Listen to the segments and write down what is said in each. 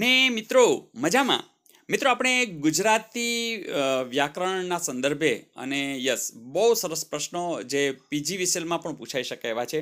ને મિત્રો મજામાં મિત્રો આપણે ગુજરાતી વ્યાકરણના સંદર્ભે અને યસ બહુ સરસ પ્રશ્નો જે પીજી વિસેલમાં પણ પૂછાઈ શકે એવા છે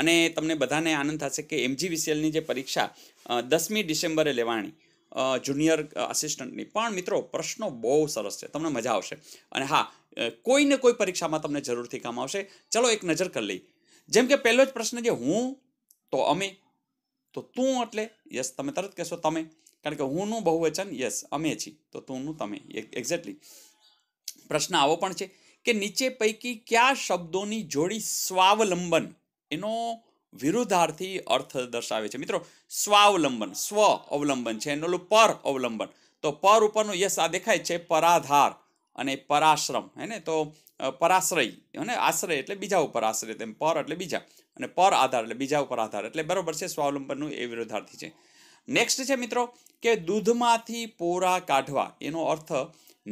અને તમને બધાને આનંદ થશે કે એમજી વિસેલની જે પરીક્ષા દસમી ડિસેમ્બરે લેવાની જુનિયર અસિસ્ટન્ટની પણ મિત્રો પ્રશ્નો બહુ સરસ છે તમને મજા આવશે અને હા કોઈને કોઈ પરીક્ષામાં તમને જરૂરથી કામ આવશે ચલો એક નજર કરી લઈ જેમ કે પહેલો જ પ્રશ્ન જે હું તો અમે તો તું એટલે યસ તમે તરત કહેશો તમે કારણ કે હુંનું બહુવચન યસ અમે છીએ તો તુંનું તમે એક્ઝેક્ટલી પ્રશ્ન આવો પણ છે કે નીચે પૈકી કયા શબ્દોની જોડી સ્વાવલંબન એનો વિરુદ્ધાર્થી અર્થ દર્શાવે છે મિત્રો સ્વાવલંબન સ્વ અવલંબન છે એનું પર અવલંબન તો પર ઉપરનું યસ આ દેખાય છે પરાધાર અને પરાશ્રમ હે ને તો પરાશ્રય અને આશ્રય એટલે બીજા ઉપર આશ્રય તેમ પર એટલે બીજા અને પર આધાર એટલે બીજા ઉપર આધાર એટલે બરાબર છે સ્વાવલંબનનું એ વિરોધાર્થી છે નેક્સ્ટ છે મિત્રો કે દૂધમાંથી પોરા કાઢવા એનો અર્થ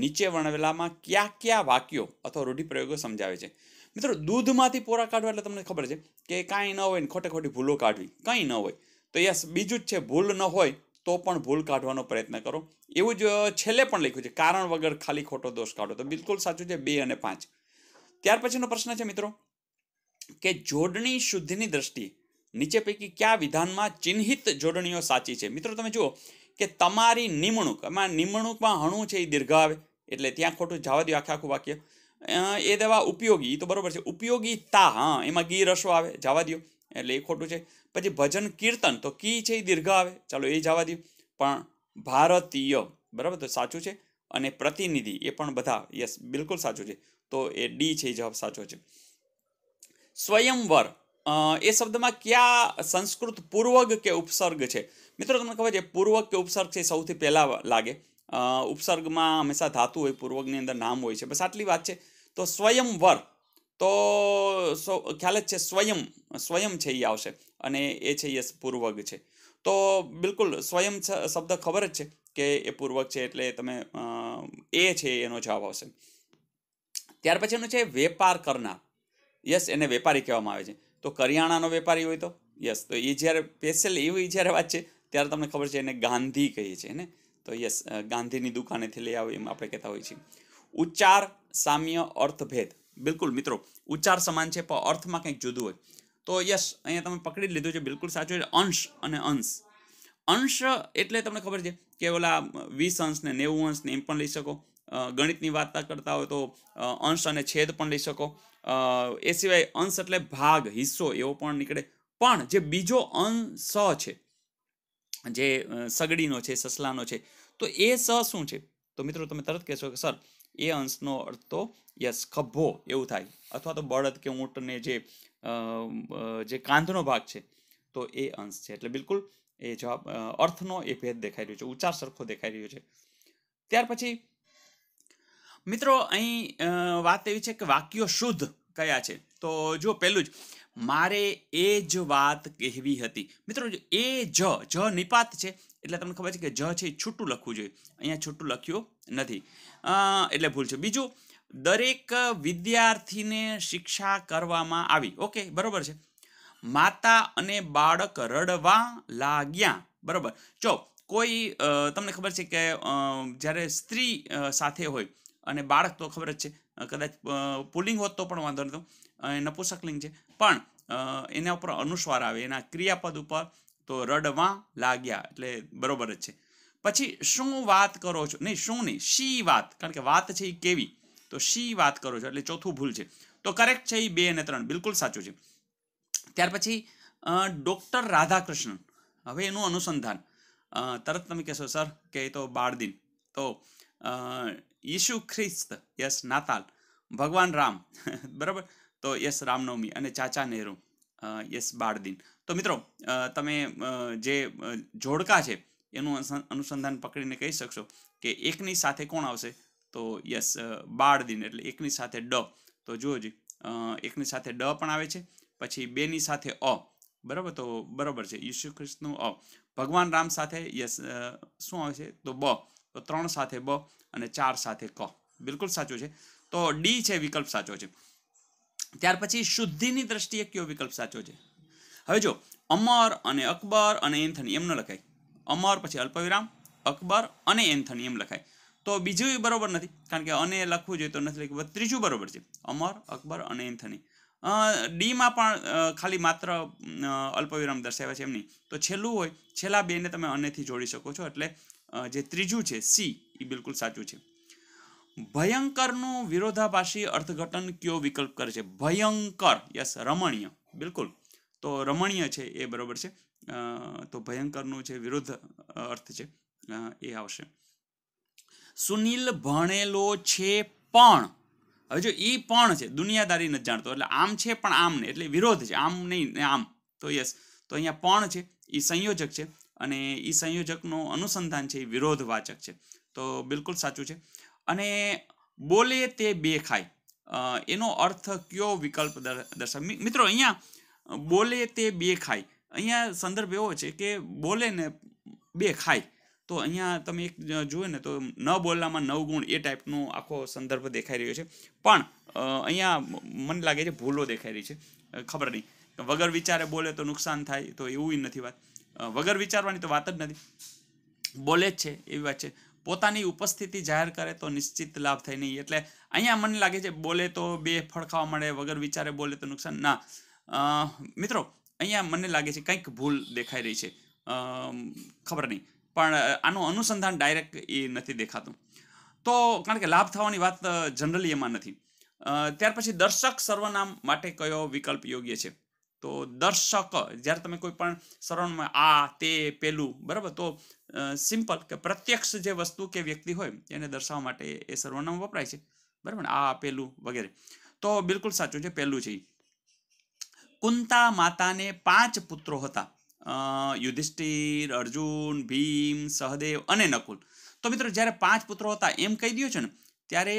નીચે વર્ણવેલામાં કયા કયા વાક્યો અથવા રૂઢિપ્રયોગો સમજાવે છે મિત્રો દૂધમાંથી પોરા કાઢવા એટલે તમને ખબર છે કે કાંઈ ન હોય ને ખોટે ખોટી ભૂલો કાઢવી કંઈ ન હોય તો યસ બીજું જ છે ભૂલ ન હોય તો પણ ભૂલ કાઢવાનો પ્રયત્ન કરો એવું જ છેલ્લે પણ લખ્યું છે કારણ વગર ખાલી ખોટો દોષ કાઢો તો બિલકુલ સાચું છે બે અને પાંચ ત્યાર પછીનો પ્રશ્ન છે મિત્રો કે જોડણી શુદ્ધિની દ્રષ્ટિએ નીચે પૈકી કયા વિધાનમાં ચિહ્નિત જોડણીઓ સાચી છે મિત્રો તમે જુઓ કે તમારી નિમણૂક એમાં નિમણૂકમાં હણું છે એ દીર્ઘ આવે એટલે ત્યાં ખોટું જવા દો આખે આખું વાક્ય એ દેવા ઉપયોગી એ તો બરોબર છે ઉપયોગીતા હા એમાં ગી રસો આવે જવા દો એટલે એ ખોટું છે પછી ભજન કીર્તન તો કી છે એ દીર્ઘ આવે ચાલો એ જવા દઉં પણ ભારતીય બરાબર તો સાચું છે અને પ્રતિનિધિ એ પણ બધા યસ બિલકુલ સાચું છે તો એ ડી છે એ જવાબ સાચો છે સ્વયંવર એ શબ્દમાં ક્યાં સંસ્કૃત પૂર્વગ કે ઉપસર્ગ છે મિત્રો તમને ખબર છે પૂર્વગ કે ઉપસર્ગ છે સૌથી પહેલાં લાગે ઉપસર્ગમાં હંમેશા ધાતુ હોય પૂર્વગની અંદર નામ હોય છે બસ આટલી વાત છે તો સ્વયંવર તો ખ્યાલ જ છે સ્વયં સ્વયં છે એ આવશે અને એ છે યસ પૂર્વગ છે તો બિલકુલ સ્વયં શબ્દ ખબર જ છે કે એ પૂર્વક છે એટલે તમે એ છે એનો જવાબ આવશે ત્યાર પછી પછીનું છે વેપાર કરનાર યસ એને વેપારી કહેવામાં આવે છે તો કરિયાણાનો વેપારી હોય તો યસ તો એ જ્યારે સ્પેશિયલ એવી જ્યારે વાત છે ત્યારે તમને ખબર છે એને ગાંધી કહીએ છીએ ને તો યસ ગાંધીની દુકાનેથી લઈ આવે એમ આપણે કહેતા હોઈએ છીએ ઉચ્ચાર સામ્ય અર્થભેદ બિલકુલ મિત્રો ઉચ્ચાર સમાન છે પણ અર્થમાં કંઈક જુદું હોય તો યસ અહીંયા તમે પકડી લીધું છે બિલકુલ સાચું છે અંશ અને અંશ અંશ એટલે તમને ખબર છે કે ઓલા વીસ અંશ ને નેવું અંશ ને એમ પણ લઈ શકો ગણિતની વાત કરતા હોય તો અંશ અને છેદ પણ લઈ શકો એ સિવાય અંશ એટલે ભાગ હિસ્સો એવો પણ નીકળે પણ જે બીજો અંશ છે જે સગડીનો છે સસલાનો છે તો એ સ શું છે તો મિત્રો તમે તરત કહેશો કે સર એ અંશનો અર્થ તો યસ ખભો એવું થાય અથવા તો બળદ કે ઊંટને જે જે કાંધનો ભાગ છે તો એ અંશ છે એટલે બિલકુલ એ જવાબ અર્થનો એ ભેદ દેખાઈ રહ્યો છે ઉચ્ચાર સરખો દેખાઈ રહ્યો છે ત્યાર પછી મિત્રો અહીં વાત એવી છે કે વાક્યો શુદ્ધ કયા છે તો જો પહેલું જ મારે એ જ વાત કહેવી હતી મિત્રો એ જ જ નિપાત છે એટલે તમને ખબર છે કે જ છે એ છૂટું લખવું જોઈએ અહીંયા છૂટું લખ્યું નથી એટલે ભૂલ છે બીજું દરેક વિદ્યાર્થીને શિક્ષા કરવામાં આવી ઓકે બરોબર છે માતા અને બાળક રડવા લાગ્યા બરોબર જો કોઈ તમને ખબર છે કે જ્યારે સ્ત્રી સાથે હોય અને બાળક તો ખબર જ છે કદાચ પુલિંગ હોત તો પણ વાંધો નહોતો નપુસકલિંગ છે પણ એના ઉપર અનુસ્વાર આવે એના ક્રિયાપદ ઉપર તો રડવા લાગ્યા એટલે બરોબર જ છે પછી શું વાત કરો છો નહીં શું નહીં શી વાત કારણ કે વાત છે એ કેવી તો શી વાત કરો છો એટલે ચોથું ભૂલ છે તો કરેક્ટ છે એ બે અને ત્રણ બિલકુલ સાચું છે ત્યાર પછી ડૉક્ટર રાધાકૃષ્ણન હવે એનું અનુસંધાન તરત તમે કહેશો સર કે એ તો બાળદિન તો ઈસુ ખ્રિસ્ત યસ નાતાલ ભગવાન રામ બરાબર તો યસ રામનવમી અને ચાચા નહેરુ યસ બાળદિન તો મિત્રો તમે જે જોડકા છે એનું અનુસંધાન પકડીને કહી શકશો કે એકની સાથે કોણ આવશે તો યસ બાળદિન એટલે એકની સાથે ડ તો જોજી એકની સાથે ડ પણ આવે છે પછી બેની સાથે અ બરાબર તો બરાબર છે ઈસુ ખ્રિસ્તનું અ ભગવાન રામ સાથે યસ શું આવે છે તો બ તો ત્રણ સાથે બ અને ચાર સાથે ક બિલકુલ સાચું છે તો ડી છે વિકલ્પ સાચો છે ત્યાર પછી શુદ્ધિની દ્રષ્ટિએ કયો વિકલ્પ સાચો છે હવે જો અમર અને અકબર અને એન્થની એમ ન લખાય અમર પછી અલ્પવિરામ અકબર અને એન્થની એમ લખાય તો બીજું બરોબર નથી કારણ કે અને લખવું જોઈએ તો નથી લખ્યું ત્રીજું બરોબર છે અમર અકબર અને એન્થની ડીમાં પણ ખાલી માત્ર અલ્પવિરામ દર્શાવે છે એમ નહીં તો છેલ્લું હોય છેલ્લા બેને તમે અનેથી જોડી શકો છો એટલે જે ત્રીજું છે સી એ બિલકુલ સાચું છે ભયંકરનું વિરોધાભાસી અર્થઘટન કયો વિકલ્પ કરે છે ભયંકર યસ રમણીય બિલકુલ તો રમણીય છે એ બરાબર છે તો ભયંકરનું જે વિરુદ્ધ અર્થ છે એ આવશે સુનિલ ભણેલો છે પણ હવે જો એ પણ છે દુનિયાદારી નથી જાણતો એટલે આમ છે પણ આમ નહીં એટલે વિરોધ છે આમ નહીં ને આમ તો યસ તો અહીંયા પણ છે એ સંયોજક છે અને એ સંયોજકનું અનુસંધાન છે એ વિરોધવાચક છે તો બિલકુલ સાચું છે અને બોલે તે બે ખાય એનો અર્થ કયો વિકલ્પ દર્શક મિત્રો અહીંયા બોલે તે બે ખાય અહીંયા સંદર્ભ એવો છે કે બોલે ને બે ખાય તો અહીંયા તમે એક જુઓ ને તો ન બોલવામાં નવ ગુણ એ ટાઈપનો આખો સંદર્ભ દેખાઈ રહ્યો છે પણ અહીંયા મને લાગે છે ભૂલો દેખાઈ રહી છે ખબર નહીં વગર વિચારે બોલે તો નુકસાન થાય તો એવું નથી વાત વગર વિચારવાની તો વાત જ નથી બોલે જ છે એવી વાત છે પોતાની ઉપસ્થિતિ જાહેર કરે તો નિશ્ચિત લાભ થઈ નહીં એટલે અહીંયા મને લાગે છે બોલે તો બે ફળખાવા મળે વગર વિચારે બોલે તો નુકસાન ના મિત્રો અહીંયા મને લાગે છે કંઈક ભૂલ દેખાઈ રહી છે ખબર નહીં પણ આનું અનુસંધાન ડાયરેક્ટ એ નથી દેખાતું તો કારણ કે લાભ થવાની વાત જનરલી એમાં નથી ત્યાર પછી દર્શક સર્વનામ માટે કયો વિકલ્પ યોગ્ય છે તો દર્શક જ્યારે તમે કોઈ પણ સર્વનામ આ તે પેલું બરાબર તો સિમ્પલ કે પ્રત્યક્ષ જે વસ્તુ કે વ્યક્તિ હોય એને દર્શાવવા માટે એ સર્વનામ વપરાય છે બરાબર આ પેલું વગેરે તો બિલકુલ સાચું છે પહેલું છે કુંતા માતાને પાંચ પુત્રો હતા યુધિષ્ઠિર અર્જુન ભીમ સહદેવ અને નકુલ તો મિત્રો જ્યારે પાંચ પુત્રો હતા એમ કહી દો છે ને ત્યારે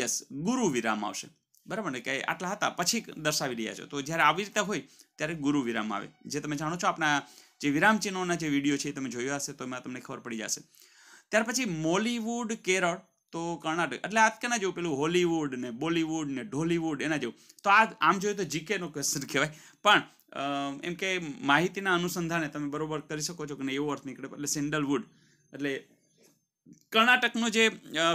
યસ ગુરુ વિરામ આવશે બરાબર ને કે આટલા હતા પછી દર્શાવી રહ્યા છો તો જ્યારે આવી રીતે હોય ત્યારે ગુરુ વિરામ આવે જે તમે જાણો છો આપણા જે વિરામ ચિહ્નોના જે વિડીયો છે તમે જોયા હશે તો એમાં તમને ખબર પડી જશે ત્યાર પછી મોલીવુડ કેરળ તો કર્ણાટક એટલે આજકાલના જેવું પેલું હોલીવુડ ને બોલીવુડ ને ઢોલીવુડ એના જેવું તો આ આમ જોઈએ તો જીકેનો ક્વેશ્ચન કહેવાય પણ એમ કે માહિતીના અનુસંધાને તમે બરોબર કરી શકો છો કે એવો અર્થ નીકળે એટલે સેન્ડલવુડ એટલે કર્ણાટકનું જે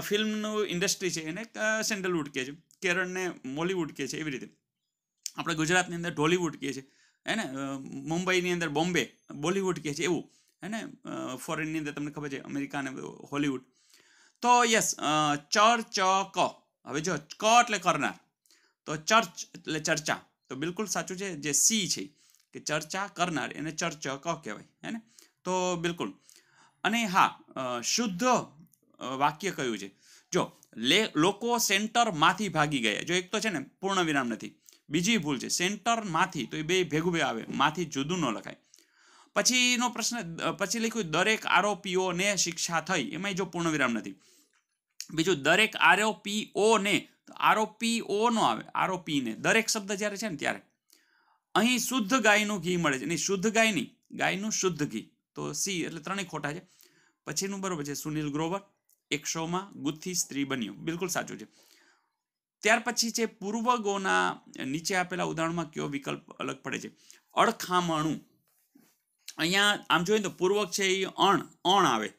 ફિલ્મનું ઇન્ડસ્ટ્રી છે એને સેન્ડલવુડ કહે છે કેરળને મોલીવુડ કહે છે એવી રીતે આપણે ગુજરાતની અંદર ઢોલીવુડ કહે છે હેને મુંબઈની અંદર બોમ્બે બોલિવૂડ કહે છે એવું હેને ફોરેનની અંદર તમને ખબર છે અમેરિકા અને હોલિવૂડ તો યસ ચર્ચ ક હવે જો ક એટલે કરનાર તો ચર્ચ એટલે ચર્ચા તો બિલકુલ સાચું છે જે સી છે કે ચર્ચા કરનાર એને ચર્ચ ક કહેવાય હેને તો બિલકુલ અને હા શુદ્ધ વાક્ય કયું છે જો લે લોકો સેન્ટરમાંથી ભાગી ગયા જો એક તો છે ને પૂર્ણ વિરામ નથી બીજી ભૂલ છે સેન્ટરમાંથી તો એ બે ભેગું બે આવે માંથી જુદું ન લખાય પછીનો પ્રશ્ન પછી લખ્યું દરેક આરોપીઓને શિક્ષા થઈ એમાંય જો પૂર્ણવિરામ નથી બીજું દરેક આરોપીઓને આરોપીઓ નો આવે આરોપીને દરેક શબ્દ જ્યારે છે ને ત્યારે અહીં શુદ્ધ ગાયનું ઘી મળે છે નહીં શુદ્ધ ગાયની ગાયનું શુદ્ધ ઘી તો સી એટલે ત્રણેય ખોટા છે પછીનું બરોબર છે સુનિલ ગ્રોવર એક શોમાં ગુથ્થી સ્ત્રી બન્યું બિલકુલ સાચું છે ત્યાર પછી છે પૂર્વગોના નીચે આપેલા ઉદાહરણમાં કયો વિકલ્પ અલગ પડે છે અડખામણું અહીંયા આમ જોઈએ તો પૂર્વક છે એ અણ અણ આવે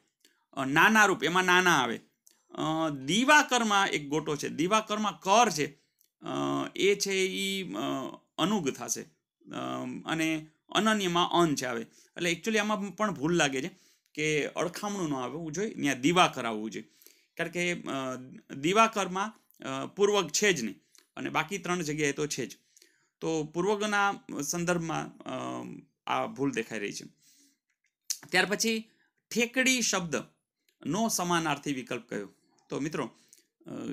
નાના રૂપ એમાં નાના આવે દિવાકરમાં એક ગોટો છે દિવાકરમાં કર છે એ છે એ અનુગ થશે અને અનન્યમાં અન છે આવે એટલે એકચ્યુઅલી આમાં પણ ભૂલ લાગે છે કે અળખામણું ન આવે આવવું જોઈએ ત્યાં દિવાકર આવવું જોઈએ કારણ કે દિવાકરમાં પૂર્વક છે જ નહીં અને બાકી ત્રણ જગ્યાએ તો છે જ તો પૂર્વગના સંદર્ભમાં આ ભૂલ દેખાઈ રહી છે ત્યાર પછી ઠેકડી શબ્દનો સમાનાર્થી વિકલ્પ કયો તો મિત્રો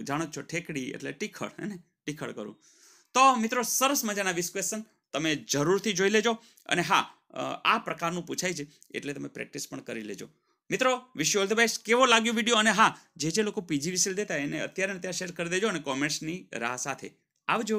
જાણો છો ઠેકડી એટલે ટીખળ હે ને ટીખળ કરું તો મિત્રો સરસ મજાના વીસ ક્વેશ્ચન તમે જરૂરથી જોઈ લેજો અને હા આ પ્રકારનું પૂછાય છે એટલે તમે પ્રેક્ટિસ પણ કરી લેજો મિત્રો વિશ્યુ ઓલ ધ બેસ્ટ કેવો લાગ્યો વિડીયો અને હા જે જે લોકો પીજી વિસેલ દેતા એને અત્યારે ત્યાં શેર કરી દેજો અને કોમેન્ટ્સની રાહ સાથે આવજો